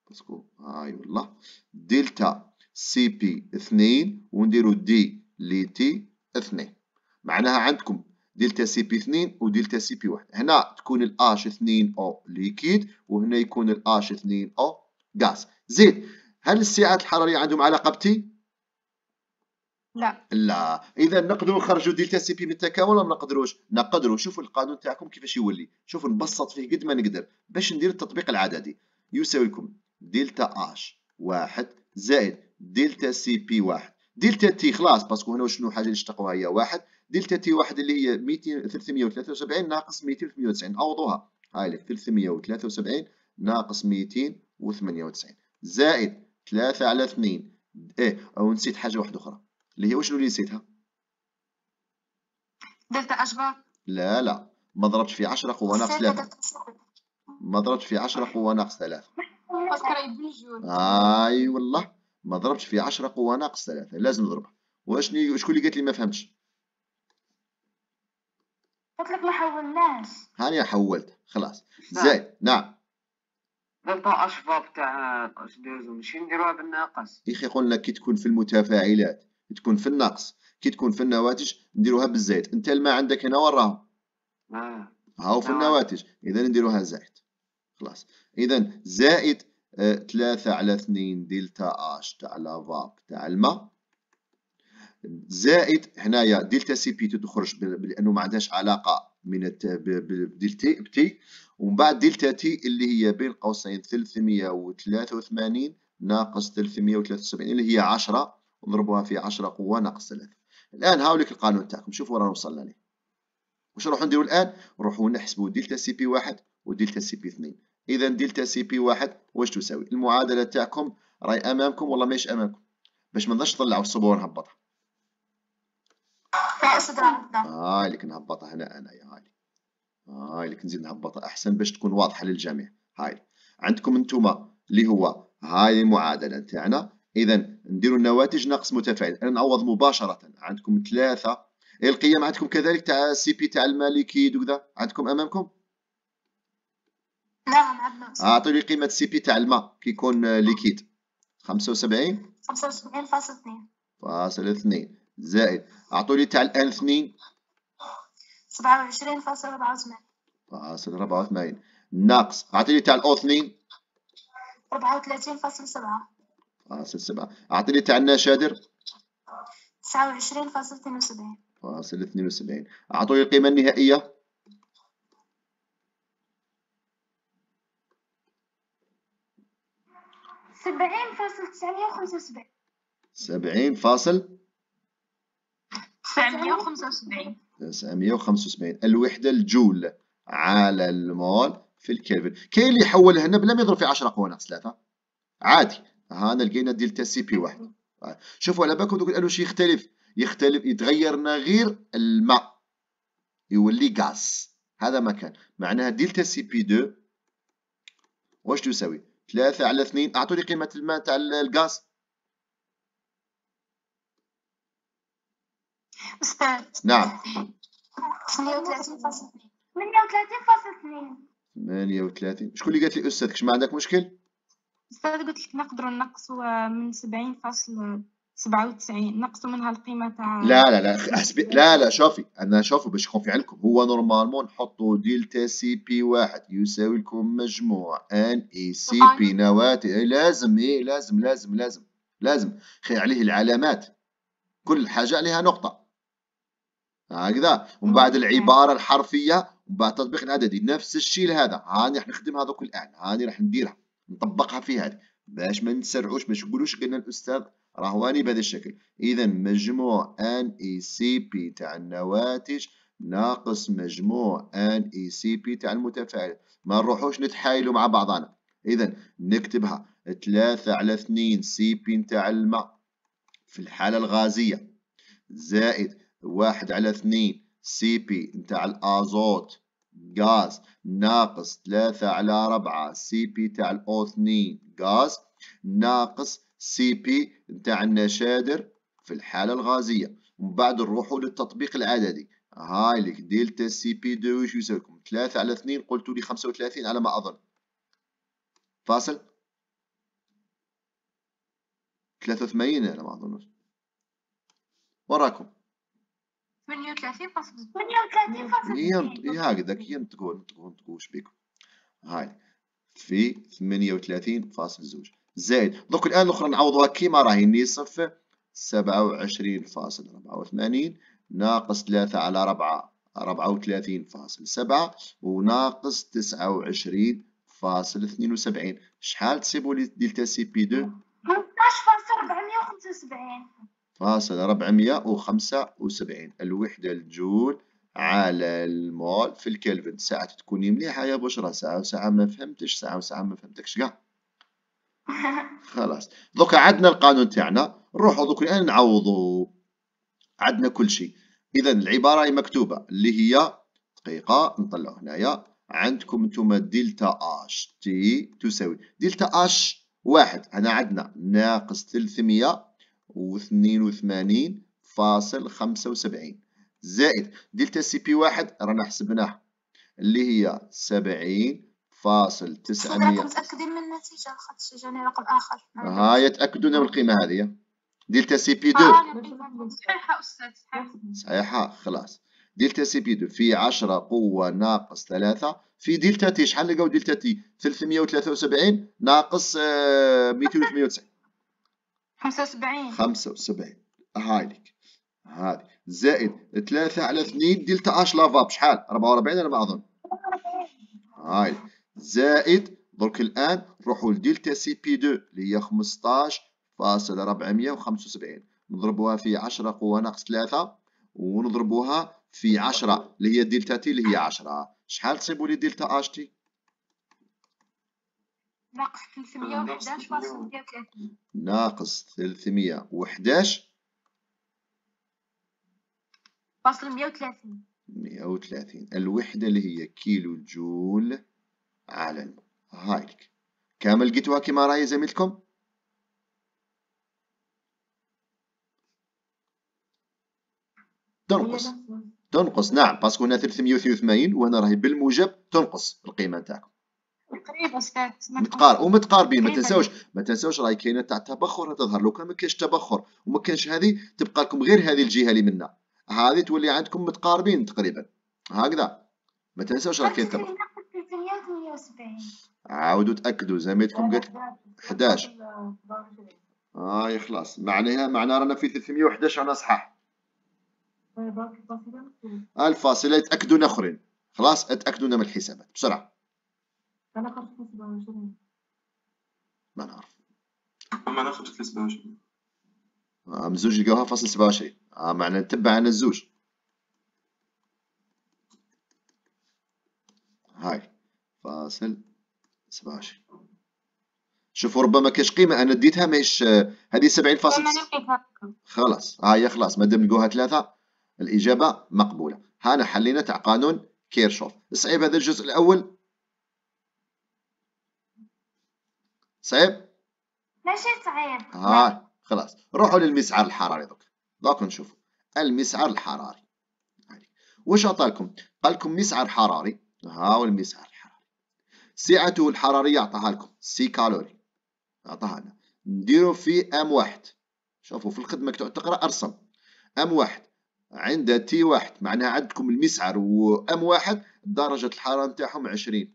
باسكو هاي والله دلتا سي بي اثنين ونديرو دي لي تي اثنين معناها عندكم دلتا سي بي اثنين ودلتا سي بي واحد هنا تكون الاش اثنين او ليكيد وهنا يكون الاش اثنين او غاز زيد هل السعات الحرارية عندهم علاقة بتي؟ لا لا اذا نقدروا نخرجوا دلتا سي بي من التكامل ولا ما نقدروش نقدروا شوفوا القانون تاعكم كيفاش يولي شوفوا نبسط فيه قد ما نقدر باش ندير التطبيق العددي يساوي لكم دلتا اش واحد زائد دلتا سي بي واحد دلتا تي خلاص باسكو هنا شنو حاجه اللي اشتقوها هي واحد دلتا تي واحد اللي هي 200 373 ناقص 298 اوضوها هاي لك 373 ناقص 298 زائد 3 على 2 ايه او نسيت حاجه واحده اخرى اللي هي وشنو اللي نسيتها دلتا اشبه لا لا ما ضربتش في 10 قوه ناقص 3 ما ضربتش في 10 قوه ناقص 3 اي والله ما ضربتش في 10 قوه ناقص 3 لازم نضربها واشني شكون اللي قالت لي ما فهمتش قلت لك ما حولناش هاني حولت خلاص زائد نعم دلتا اشباب تاع اش ماشي نديروها بالناقص يا اخي قلنا كي تكون في المتفاعلات تكون في النقص كي تكون في النواتج نديروها بالزائد انت الما عندك هنا وين راهو آه. هاو في نعم. النواتج اذا نديروها زائد خلاص اذا زائد 3 على 2 دلتا اش تاع لافاب تاع الماء زائد هنايا دلتا سي بي تخرج لانه ما عندهاش علاقه من بدلتا تي ومن بعد دلتا تي اللي هي بين قوسين 383 ناقص 373 اللي هي 10 نضربوها في 10 قوه ناقص 3 الان هاوليك القانون تاعكم شوفوا رانا وصلنا ليه واش نروحوا نديروا الان نروحوا نحسبوا دلتا سي بي 1 ودلتا سي بي 2 اذا دلتا سي بي واحد واش تساوي المعادله تاعكم راهي امامكم والله ماهيش امامكم باش ما نضلش نطلعوا الصبور نهبطها هاي لك نهبطها هنا انايا هاي هاي لك نزيد نهبطها احسن باش تكون واضحه للجميع هاي عندكم انتم اللي هو هاي المعادله تاعنا اذا نديروا النواتج ناقص متفاعل انا نعوض مباشره عندكم ثلاثه القيم عندكم كذلك تاع السي بي تاع المالكي وكذا عندكم امامكم نعم عندنا اعطوني قيمه سي بي تاع الماء كيكون آه، ليكيد 75 75 فاصل 2 زائد اعطوني تاع الان 2 27.84 فاصل 84 ناقص اعطيني تاع الاو 2 34.7 فاصل 7 اعطيني تاع النشادر 29 فاصل 72 فاصل 72 اعطوني القيمه النهائيه سبعين فاصل تسعمية وخمسة وسبعين سبعين فاصل تسعمية وخمسة وسبعين تسعمية الوحدة الجول على المول في الكلفن كاين اللي يحول هنا بلا ما يضرب في 10 قوى ناقص 3 عادي هنا لقينا دلتا سي بي واحد شوفوا على بالكم دوك شي يختلف يختلف يتغيرنا غير الماء يولي غاز هذا ما كان معناها دلتا سي بي 2 واش تساوي ثلاثة على اثنين اعطوني قيمه الماء تاع الغاز استاذ نعم 38.2 38 شكون اللي قالت لي استاذ كش ما عندك مشكل استاذ قلت لك نقدروا نقصوا من 70 فاصل 97 نقصوا منها القيمه تاع لا لا لا حسبي لا لا شوفي انا شوفوا باش يكون في علمكم هو نورمالمون نحطوا دلتا سي بي واحد يساوي لكم مجموع ان اي سي بي إيه لازم ايه لازم لازم لازم لازم خي عليه العلامات كل حاجه عليها نقطه هكذا ومن بعد العباره الحرفيه ومن بعد التطبيق العددي نفس الشيء لهذا هاني راح نخدم هذوك الان هاني راح نديرها نطبقها في هذه باش ما نسرعوش باش نقولوش قلنا الاستاذ رهواني بهذا الشكل إذا مجموع ان اي سي بي تاع النواتج ناقص مجموع ان اي سي بي تاع المتفاعل ما نروحوش نتحايلوا مع بعضنا إذا نكتبها 3 على 2 سي بي تاع الماء في الحالة الغازية زائد 1 على 2 سي بي تاع الأزوت غاز ناقص 3 على 4 سي بي تاع الأو 2 غاز ناقص سي بي نتاع النشادر في الحالة الغازية ومن بعد نروحوا للتطبيق العددي هاي لك دلتا سي بي 2 وش يساويكم ثلاثة 3 على 2 قلتوا لي 35 على ما أظن فاصل 83 على ما أظن وراكم 38.8 هي هكذاك هي نتقول نتقول نتقول شبيكم هاي في 38.2 زائد دوك الان الاخرى نعوضوها كيما راهي نصف 27.84 ناقص 3 على 4 34.7 وناقص 29.72 شحال تسيبوا لي دلتا سي بي 2 15.475 الوحدة الجول على المول في الكلفن ساعة تكوني مليحة يا بشرى ساعة وساعة ما فهمتش ساعة وساعة ما فهمتكش قا خلاص دوكا عندنا القانون تاعنا نروحوا دوك الان نعوضوا عندنا كل شيء اذا العباره هي مكتوبه اللي هي دقيقه نطلعوا هنايا عندكم نتوما دلتا اش تي تساوي دلتا اش واحد هنا عندنا ناقص 382 فاصل 75 زائد دلتا سي بي واحد رانا حسبناه اللي هي سبعين فاصل 900 متاكدين من النتيجه خاطش جاني رقم اخر آه، ها يتاكدون من القيمه هذه دلتا سي بي 2 آه، صحيحه استاذ صحيحه صحيحه خلاص دلتا سي بي 2 في 10 قوه ناقص 3 في دلتا تي شحال لقاو دلتا تي 373 ناقص 298 75 75 هايلك هذه زائد 3 على 2 دلتا اش لافاب شحال 44 انا ما اظن هاي زائد درك الآن نروحوا لدلتا سي بي 2 اللي هي 15.475 نضربوها في 10 قوة ناقص 3 ونضربوها في 10 اللي هي دلتا تي اللي هي 10 شحال تصيبوا لي دلتا اش تي؟ ناقص 311.30 ناقص 311 فاصل 130 130 الوحدة اللي هي كيلو جول على الهايك كامل لقيتوها كما راهي زميلكم تنقص تنقص نعم باسكو هنا 383 وانا راهي بالموجب تنقص القيمه نتاعكم متقار ومتقاربين ما تنساوش ما تنساوش راهي كاينه تاع تبخر تظهر لو كان ما كانش تبخر وما كانش هذه تبقى لكم غير هذه الجهه اللي منا هذه تولي عندكم متقاربين تقريبا هكذا ما تنساوش راه كاين تبخر 178 عاودوا تاكدوا زميلتكم قالت 11 اه خلاص معناها معناها رانا في 311 انا صحاح الفاصله تاكدوا اخرين خلاص اتاكدونا من الحسابات بسرعه انا خرجت 27 ما نعرف ما انا خرجت 27 آه مزوج لقاوها فاصل 27 اه معناها نتبع انا الزوج هاي فاصل 27 شوفوا ربما كاش قيمه انا ديتها ماهيش هذه 70 فاصل خلاص ها هي خلاص مادام لقوها ثلاثه الاجابه مقبوله هانا حلينا تاع قانون كيرشوف صعيب هذا الجزء الاول صعيب ماشي صعيب ها خلاص روحوا للمسعار الحراري دوك دوك نشوفوا المسعار الحراري واش عطاكم قال لكم مسعر حراري ها هو المسعر سعته الحرارية أعطاها لكم سي كالوري أعطاها لنا نديرو في أم واحد شوفوا في الخدمة مكتوب تقرأ أرسم أم واحد عند تي واحد معناها عندكم المسعر وأم واحد درجة الحرارة نتاعهم عشرين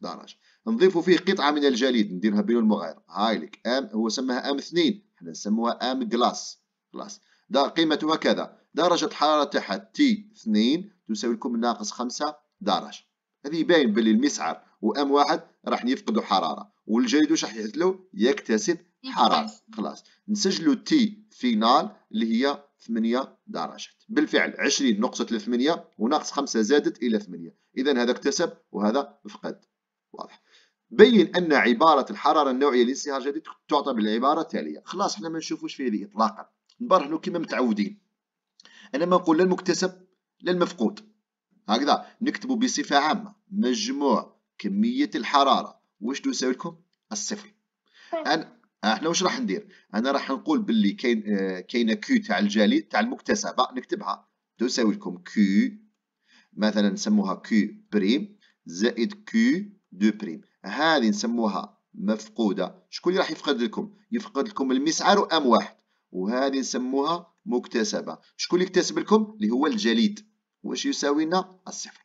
درجة نضيفوا فيه قطعة من الجليد نديرها بين المغير لك أم هو سماها أم اثنين احنا نسموها أم جلاس جلاس ده قيمتها كذا درجة الحرارة تاعها تي اثنين تساوي لكم ناقص خمسة درجة هذه باين باللي المسعر وام واحد راح يفقدوا حراره والجليد واش راح يحدث يكتسب حراره خلاص نسجلوا تي فينال اللي هي 8 درجات بالفعل 20 نقصت 8 وناقص 5 زادت الى 8 اذا هذا اكتسب وهذا فقد واضح بين ان عباره الحراره النوعيه للانصهار الجديد تعطى بالعباره التاليه خلاص احنا ما نشوفوش فيه اطلاقا نبرهنوا كما متعودين انا ما نقول لا المكتسب لا المفقود هكذا نكتبوا بصفة عامة مجموع كمية الحرارة واش تساوي لكم الصفر أنا آه، احنا واش راح ندير انا راح نقول باللي كاين آه، كاينه كيو تاع الجليد تاع المكتسبه نكتبها تساوي لكم كيو مثلا نسموها كيو بريم زائد كيو دو بريم هذه نسموها مفقوده شكون اللي راح يفقد لكم يفقد لكم المسعر ام واحد وهذه نسموها مكتسبه شكون اللي اكتسب لكم اللي هو الجليد واش يساوي لنا الصفر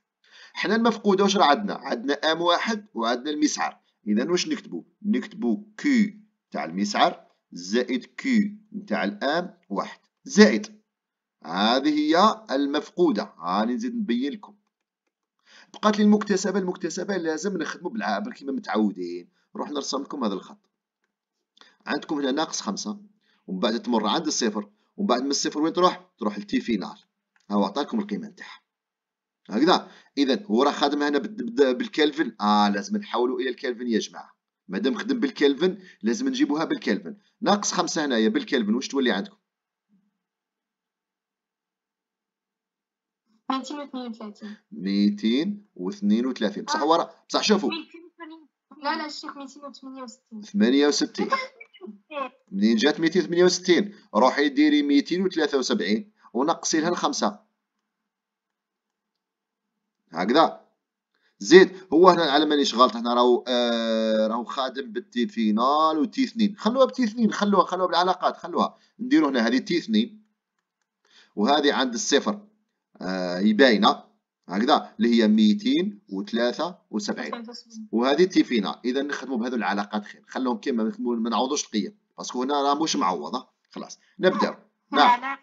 حنا المفقوده واش راه عندنا عندنا ام واحد وعندنا المسعر اذا واش نكتبو نكتبو كي تاع المسعر زائد كي تاع الام واحد زائد هذه هي المفقوده هاني نزيد نبين لكم بقات لي المكتسبه المكتسبه لازم نخدمو بالعابر كما متعودين نروح نرسم لكم هذا الخط عندكم هنا ناقص خمسة ومن بعد تمر عند الصفر ومن بعد من الصفر وين تروح تروح لتي فينال هو عطاكم القيمه نتاعها هكذا اذا هو راه خادم هنا بالكلفن اه لازم نحولوا الى الكالفن يا جماعه مادام خدم بالكلفن لازم نجيبوها بالكلفن ناقص خمسة هنايا بالكلفن واش تولي عندكم 232 232 بصح ورا بصح شوفوا لا لا الشيخ 268 68 منين جات 268 روحي ديري 273 ونقصي لها الخمسة هكذا زيد هو هنا على مانيش غلط هنا راهو آه، راهو خادم بالتي فينال وتي اثنين خلوها بتي اثنين خلوها خلوها بالعلاقات خلوها نديرو هنا هذه تي اثنين وهذه عند الصفر آه يباينه هكذا اللي هي 273 وهذه تي فينا اذا نخدموا بهذو العلاقات خير خلوهم كيما ما نعوضوش القيم باسكو هنا راه مش معوضه خلاص نبدا نعم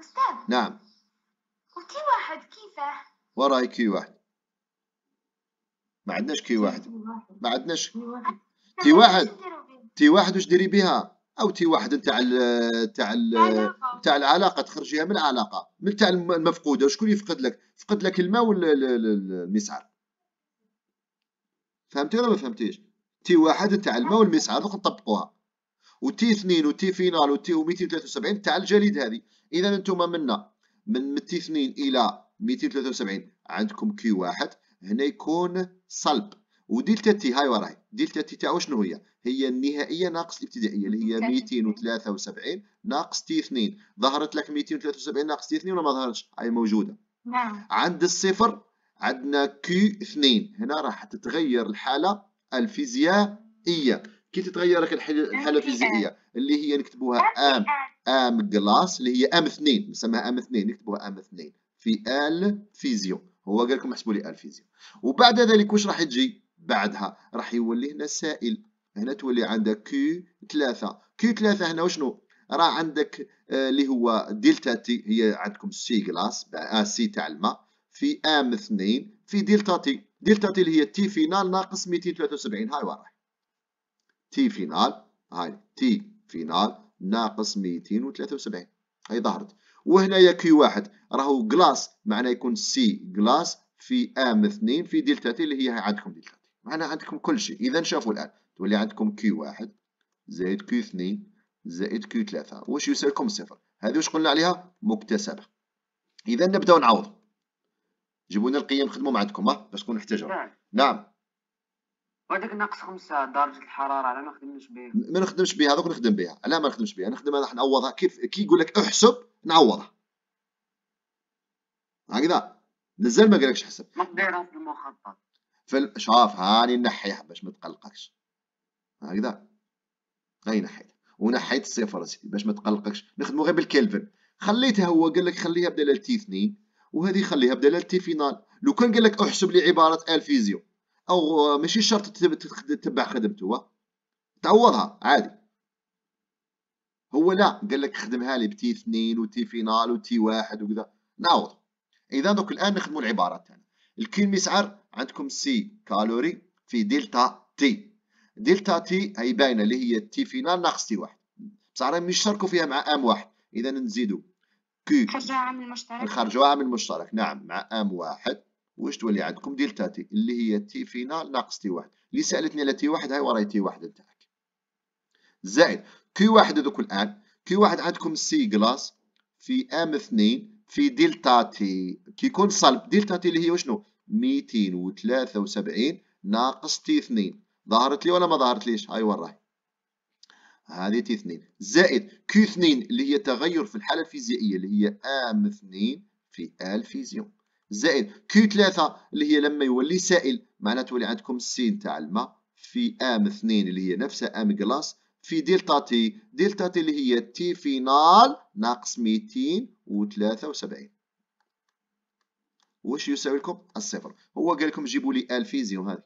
أستاذ نعم وكي واحد كيفه؟ وراي كي واحد ما عندناش كي واحد ما عندناش تي واحد تي واحد واش ديري بها او تي واحد نتاع نتاع نتاع العلاقه تخرجيها من العلاقه من تاع المفقوده شكون يفقد لك فقد لك الماء ولا المسعر فهمتي ولا ما فهمتيش تي واحد نتاع الماء والمسعر دوك نطبقوها وتي 2 وتي فينال وتي 273 تاع الجليد هذه اذا انتم منا من من تي 2 الى 273 عندكم كي واحد هنا يكون صلب ودلتا تي هاي وراي دلتا تي تاع شنو هي هي النهائيه ناقص الابتدائيه اللي هي 273 ناقص تي 2 ظهرت لك 273 ناقص تي 2 ولا ما ظهرتش هاي موجوده نعم عند الصفر عندنا كي 2 هنا راح تتغير الحاله الفيزيائيه كي تتغير لك الحاله الفيزيائيه اللي هي نكتبوها ام ام كلاس اللي هي ام اثنين نسميها ام اثنين نكتبوها ام اثنين في ال فيزيو هو قال لكم احسبوا لي ال فيزيو وبعد ذلك واش راح تجي بعدها راح يولي هنا سائل هنا تولي عندك كيو 3 كيو 3 هنا وشنو راه عندك آه، اللي آه هو دلتا تي هي عندكم سي كلاس سي تاع الماء في ام اثنين في دلتا تي دلتا تي اللي هي تي فينال ناقص 273 هاي وراه تي فينال هاي تي فينال ناقص 273 هاي ظهرت وهنايا كي واحد راهو كلاس معناه يكون سي كلاس في ام اثنين في دلتا تي اللي هي عندكم دلتا تي معناها عندكم كل شيء اذا شافوا الان تولي عندكم كي واحد زائد كي اثنين زائد كي ثلاثة واش يساوي لكم صفر هذه واش قلنا عليها مكتسبة اذا نبداو نعوض جيبوا لنا القيم خدموا عندكم ها باش تكون احتجر نعم. نعم وهذاك ناقص خمسة درجة الحرارة علاه ما نخدمش بها ما نخدمش بها هذوك نخدم بها علاه ما نخدمش بها نخدم راح نعوضها كيف كي يقول لك احسب نعوضها هكذا مازال ما قالكش حسب ما في المخطط شوف هاني نحيها باش ما تقلقكش هكذا هاي نحيت ونحيت الصفر سيدي باش ما تقلقكش نخدمو غير بالكلفن خليتها هو قال لك خليها بدلالة تي اثنين وهذه خليها بدلالة تي فينال لو كان قال لك احسب لي عبارة الفيزيو او ماشي شرط تتبع خدمته تعوضها عادي هو لا قال لك خدمها لي بتي اثنين وتي فينال وتي واحد وكذا نعوض اذا دوك الان نخدموا العبارات تاعنا الكيل مسعر عندكم سي كالوري في دلتا تي دلتا تي هي باينه اللي هي تي فينال ناقص تي واحد بصح راهم يشتركوا فيها مع ام واحد اذا نزيدوا كي نخرجوا عامل مشترك نخرجوا عامل مشترك نعم مع ام واحد واش تولي عندكم دلتا تي اللي هي تي فينال ناقص تي واحد اللي سالتني على تي واحد هاي وراي تي واحد نتاعك زائد كي واحد هذوك الان كي واحد عندكم سي كلاس في ام اثنين في دلتا تي كيكون صلب دلتا تي اللي هي وشنو 273 ناقص تي اثنين ظهرت لي ولا ما ظهرت ليش هاي وراي هذه تي اثنين زائد كي اثنين اللي هي تغير في الحالة الفيزيائية اللي هي ام اثنين في الفيزيون زائد كيو 3 اللي هي لما يولي سائل معناها تولي عندكم السين تاع الماء في ام 2 اللي هي نفسها ام كلاس في دلتا تي دلتا تي اللي هي تي فينال ناقص 273 واش يساوي لكم الصفر هو قال لكم جيبوا لي الفيزيوم هذه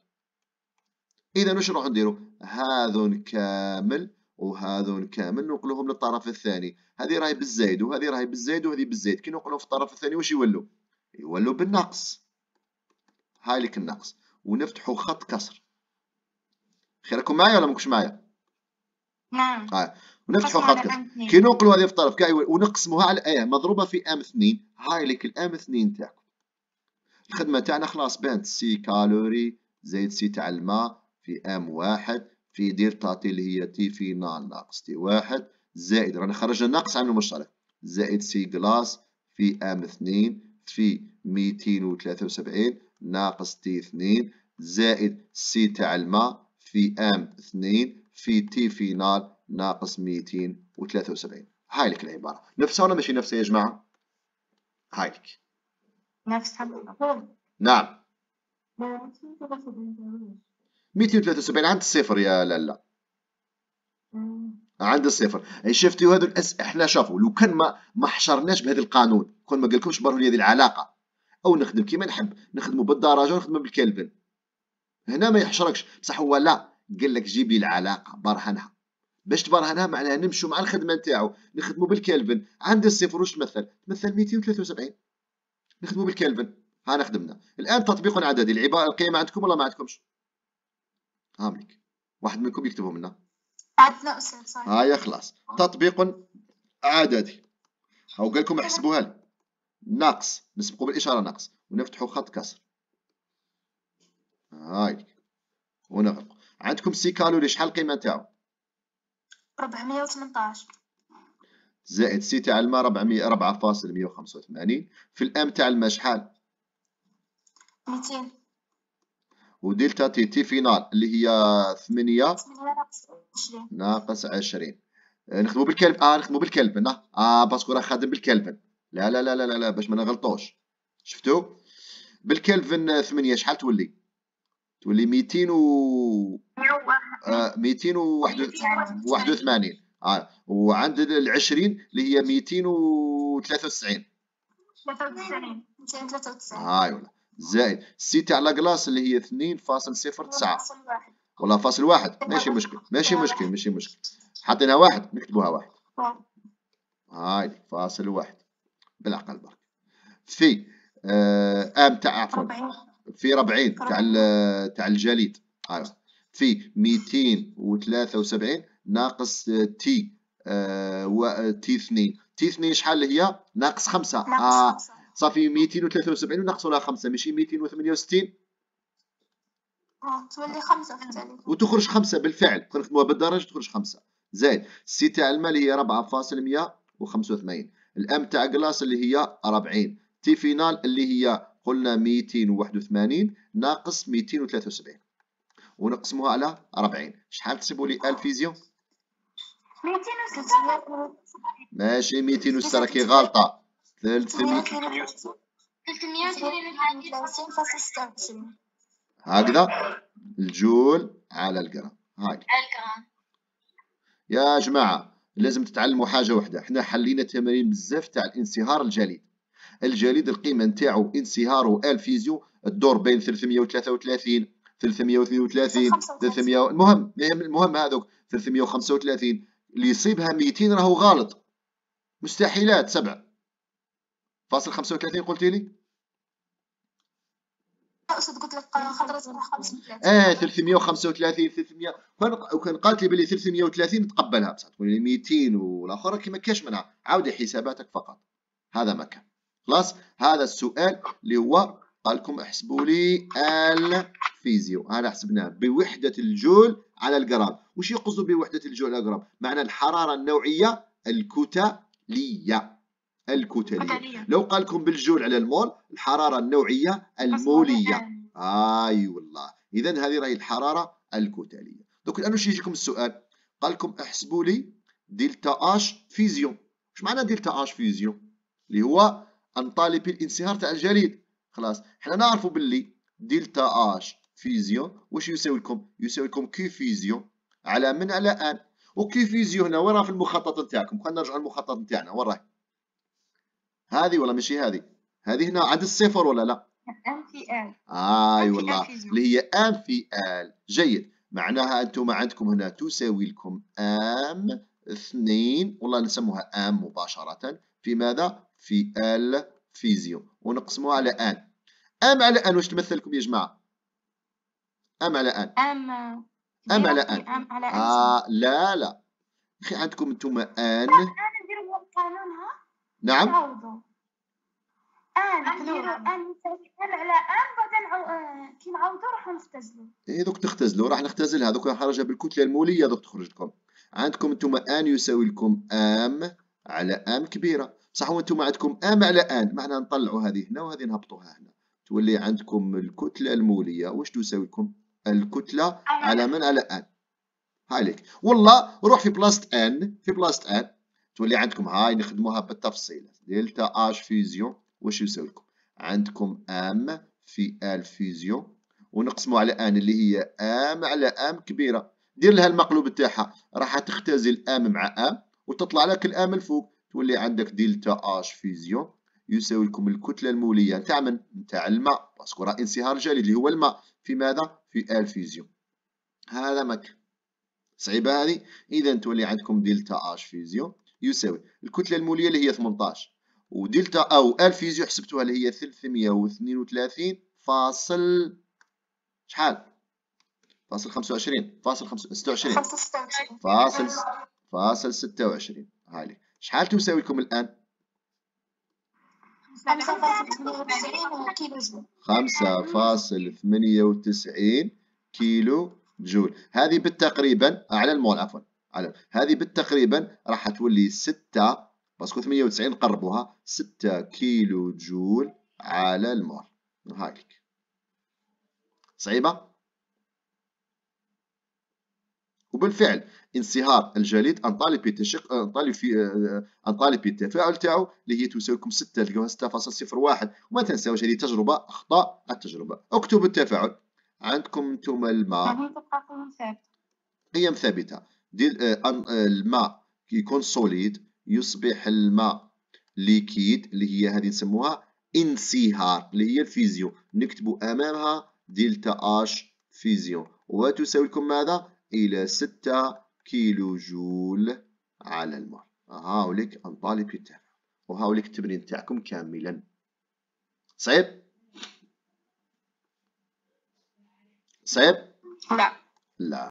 اذا واش نروح نديروا هذون كامل وهذون كامل ننقلوهم للطرف الثاني هذه راهي بالزايد وهذه راهي بالزايد وهذه بالزايد كي ننقلوهم في الطرف الثاني واش يولوا يولوا بالنقص هاي لك النقص ونفتحوا خط كسر خيركم معايا ولا ماكوش معايا نعم آه. ونفتحوا خط كسر كي ننقلو هذه في الطرف كاع ونقسموها على ايه مضروبه في ام اثنين هاي لك الام اثنين تاعكم الخدمه تاعنا خلاص بانت سي كالوري زائد سي تاع الماء في ام واحد في دير تعطي اللي هي تي في نال ناقص تي واحد زائد رانا خرجنا ناقص عن المشترك زائد سي كلاس في ام اثنين في 273 ناقص تي 2 زائد سي تاع الماء في ام 2 في تي فينال ناقص 273 هاي لك العبارة نفسها ولا ماشي نفسها يا جماعة؟ هاي لك نفسها نعم 273 عند الصفر يا لالا عند الصفر شفتوا هذو الاس احنا شافوا لو كان ما ما حشرناش بهذا القانون كون ما قالكمش بره لي هذه العلاقه او نخدم كيما نحب نخدمو بالدرجه ونخدمو بالكلفن هنا ما يحشركش بصح هو لا قال لك جيب لي العلاقه برهنها باش تبرهنها معناها نمشوا مع الخدمه نتاعو نخدمو بالكلفن عند الصفر واش تمثل تمثل 273 نخدمو بالكلفن ها نخدمنا الان تطبيق عددي العباره القيم عندكم ولا ما عندكمش هاملك واحد منكم يكتبهم لنا عندنا استاذ صحيح هيا خلاص تطبيق عددي هاو قال لكم احسبوها لي ناقص نسبقو بالإشارة ناقص ونفتحو خط كسر هاي ونغلقو عندكم سي كالوري شحال القيمة تاعو 418 زائد سي تاع الماء 4.185 في الام تاع الماء شحال 200 ودلتا تي تي فينال اللي هي 8 ناقص 20 ناقص 20 نخدمو بالكلب اه نخدمو بالكلب اه باسكو راه خادم بالكلب لا لا لا لا لا, لا باش ما نغلطوش شفتوا بالكلفن 8 شحال تولي تولي 200 و 281 آه، آه، وعند ال 20 اللي هي 293 93 293 هاي ولا زائد سيتي على كلاص اللي هي 2.09 ولا فاصل واحد ماشي مشكل ماشي مشكل ماشي مشكل حطينا واحد نكتبوها واحد هاي فاصل واحد بالعقل برك في آه، ام تاع عفوا في 40 تاع تاع الجليد آه، في 273 ناقص آه، تي و تي 2 تي 2 شحال هي ناقص 5 آه صافي 273 وناقص لها 5 ماشي 268 تولي 5 في التالي وتخرج 5 بالفعل كنخدموها بالدرجه تخرج 5 زائد سي تاع المال هي 4.185 الام تاع جلاس اللي هي 40 تي فينال اللي هي قلنا 281 ناقص 273 ونقسموها على 40 شحال تسيبوا لي الفيزيو 273 ماشي 200 راكي كي غالطه 300 هكذا الجول على الجرام هاي الجرام يا جماعه لازم تتعلموا حاجه واحده حنا حلينا تمارين بزاف تاع الانصهار الجليد الجليد القيمه نتاعو انصهاره الفيزيو الدور بين 333 332 300 المهم المهم هذوك 335 اللي يصيبها 200 راهو غلط مستحيلات سبع فاصل 35 قلتي لي اقصد قلت لك خطره تروح اه 335 300 وكان قالت لي بلي 330 تقبلها بصح تقول لي 200 والاخر كي ما كاش منها عاودي حساباتك فقط هذا ما كان خلاص هذا السؤال اللي هو قال لكم احسبوا لي الفيزيو هذا حسبناه بوحده الجول على الجرام وش يقصدوا بوحده الجول على الجرام معنى الحراره النوعيه الكتليه الكتلية لو قال لكم بالجول على المول الحرارة النوعية المولية اي والله اذا هذه راهي الحرارة الكتلية دوك الان واش يجيكم السؤال قال لكم احسبوا لي دلتا اش فيزيون واش معنى دلتا اش فيزيون اللي هو انطالبي الانصهار تاع الجليد خلاص حنا نعرفوا باللي دلتا اش فيزيون واش يساوي لكم يساوي لكم كي فيزيون على من على ان وكي فيزيون هنا وين راه في المخطط نتاعكم خلينا نرجعوا للمخطط نتاعنا وين راه هذه ولا ماشي هذه هذه هنا عند الصفر ولا لا ال اي والله اللي هي ال جيد معناها انتم عندكم هنا تساوي لكم ام اثنين والله نسموها ام مباشره في ماذا في الفيزيو ونقسموها على ان ام على ان واش تمثل لكم يا جماعه ام على ان ام ام على ان ام على ان آه لا لا اخي عندكم انتم ان نديروا القانون نعم روضة ان ان على ان بعد آه، كي نعوضوا راح نختزلوا اي دوك نختزلو راح نختزلها دوك نحرجها بالكتله الموليه دوك تخرج لكم عندكم انتم ان يساوي لكم ام على ام كبيره صح وأنتم عندكم ام على ان معناها نطلعوا هذه هنا وهذه نهبطوها هنا تولي عندكم الكتله الموليه واش تساوي لكم الكتله على من على ان هاي والله روح في بلاصه ان في بلاصه ان تولي عندكم هاي نخدموها بالتفصيل دلتا اش فيزيون واش يساوي لكم عندكم ام في ال فيزيون ونقسموا على ان اللي هي ام على ام كبيره دير لها المقلوب تاعها راح تختزل ام مع ام وتطلع لك الام الفوق تولي عندك دلتا اش فيزيون يساوي لكم الكتله الموليه نتاع من نتاع الماء باسكو راه انصهار جليد اللي هو الماء في ماذا في ال فيزيون هذا مك صعيبه هذه اذا تولي عندكم دلتا اش فيزيون يساوي الكتله الموليه اللي هي 18 ودلتا او فيزيو حسبتوها اللي هي 332 فاصل شحال فاصل 25 فاصل 26 فاصل فاصل 26 هاي شحال تساوي لكم الان 5.98 كيلو جول 5.98 كيلو جول هذه بالتقريبا اعلى آه، المول عفوا علم هذه بالتقريبا راح تولي 6 باسكو 98 قربوها 6 كيلو جول على المول هاكيك صعيبة وبالفعل انصهار الجليد انطالبي تشق انطالبي آه، انطالبي التفاعل تاعو اللي هي تساوي لكم 6 تلقاوها 6.01 وما تنساوش هذه تجربه اخطاء التجربه اكتب التفاعل عندكم انتم الماء قيم ثابته ديال آه، آه، الماء كيكون سوليد يصبح الماء ليكيد اللي هي هذه نسموها انصهار اللي هي الفيزيون نكتبوا امامها دلتا اش فيزيون وتساوي لكم ماذا الى 6 كيلو جول على المول هاوليك انطالب التفاعل وهاوليك التمرين تاعكم كاملا صعيب صعيب لا لا